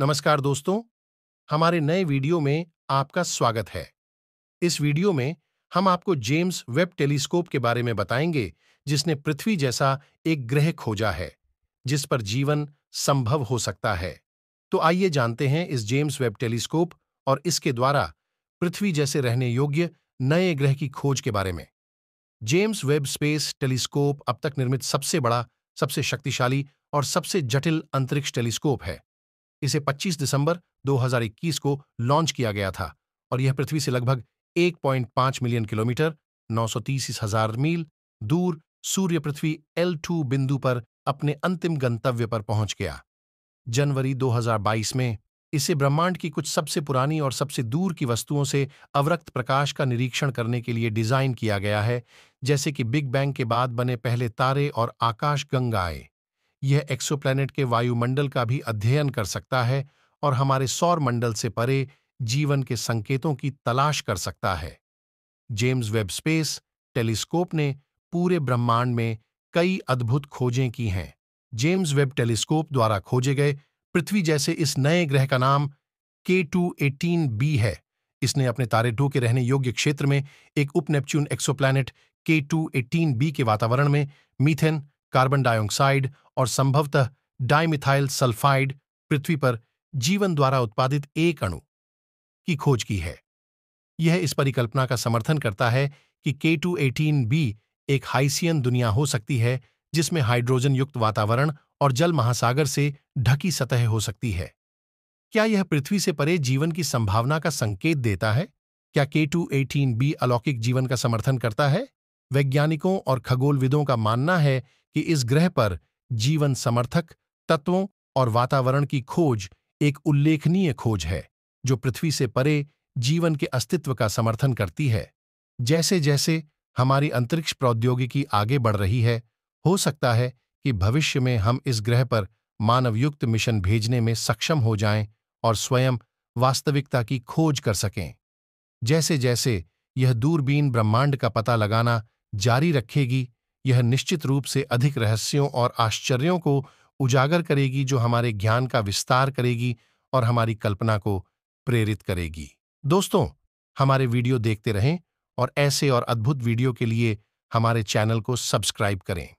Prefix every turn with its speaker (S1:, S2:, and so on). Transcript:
S1: नमस्कार दोस्तों हमारे नए वीडियो में आपका स्वागत है इस वीडियो में हम आपको जेम्स वेब टेलीस्कोप के बारे में बताएंगे जिसने पृथ्वी जैसा एक ग्रह खोजा है जिस पर जीवन संभव हो सकता है तो आइए जानते हैं इस जेम्स वेब टेलीस्कोप और इसके द्वारा पृथ्वी जैसे रहने योग्य नए ग्रह की खोज के बारे में जेम्स वेब स्पेस टेलीस्कोप अब तक निर्मित सबसे बड़ा सबसे शक्तिशाली और सबसे जटिल अंतरिक्ष टेलीस्कोप है इसे 25 दिसंबर 2021 को लॉन्च किया गया था और यह पृथ्वी से लगभग 1.5 मिलियन किलोमीटर नौ हजार मील दूर सूर्य पृथ्वी एल टू बिंदु पर अपने अंतिम गंतव्य पर पहुंच गया जनवरी 2022 में इसे ब्रह्मांड की कुछ सबसे पुरानी और सबसे दूर की वस्तुओं से अवरक्त प्रकाश का निरीक्षण करने के लिए डिजाइन किया गया है जैसे कि बिग बैंग के बाद बने पहले तारे और आकाश गंगाएं यह एक्सोप्लैनेट के वायुमंडल का भी अध्ययन कर सकता है और हमारे सौर मंडल से परे जीवन के संकेतों की तलाश कर सकता है जेम्स वेब स्पेस टेलीस्कोप ने पूरे ब्रह्मांड में कई अद्भुत खोजें की हैं जेम्स वेब टेलीस्कोप द्वारा खोजे गए पृथ्वी जैसे इस नए ग्रह का नाम के टू एटीन बी है इसने अपने तारे टू के रहने योग्य क्षेत्र में एक उप Neptune exoplanet K two eighteen B के वातावरण में मीथेन कार्बन डाइऑक्साइड और संभवतः डाइमिथाइल सल्फाइड पृथ्वी पर जीवन द्वारा उत्पादित एक अणु की खोज की है यह इस परिकल्पना का समर्थन करता है कि के टू एटीन बी एक हाइसियन दुनिया हो सकती है जिसमें हाइड्रोजन युक्त वातावरण और जल महासागर से ढकी सतह हो सकती है क्या यह पृथ्वी से परे जीवन की संभावना का संकेत देता है क्या के टू एटीन बी अलौकिक जीवन का समर्थन करता है वैज्ञानिकों और खगोलविदों का मानना है कि इस ग्रह पर जीवन समर्थक तत्वों और वातावरण की खोज एक उल्लेखनीय खोज है जो पृथ्वी से परे जीवन के अस्तित्व का समर्थन करती है जैसे जैसे हमारी अंतरिक्ष प्रौद्योगिकी आगे बढ़ रही है हो सकता है कि भविष्य में हम इस ग्रह पर मानवयुक्त मिशन भेजने में सक्षम हो जाएं और स्वयं वास्तविकता की खोज कर सकें जैसे जैसे यह दूरबीन ब्रह्मांड का पता लगाना जारी रखेगी यह निश्चित रूप से अधिक रहस्यों और आश्चर्यों को उजागर करेगी जो हमारे ज्ञान का विस्तार करेगी और हमारी कल्पना को प्रेरित करेगी दोस्तों हमारे वीडियो देखते रहें और ऐसे और अद्भुत वीडियो के लिए हमारे चैनल को सब्सक्राइब करें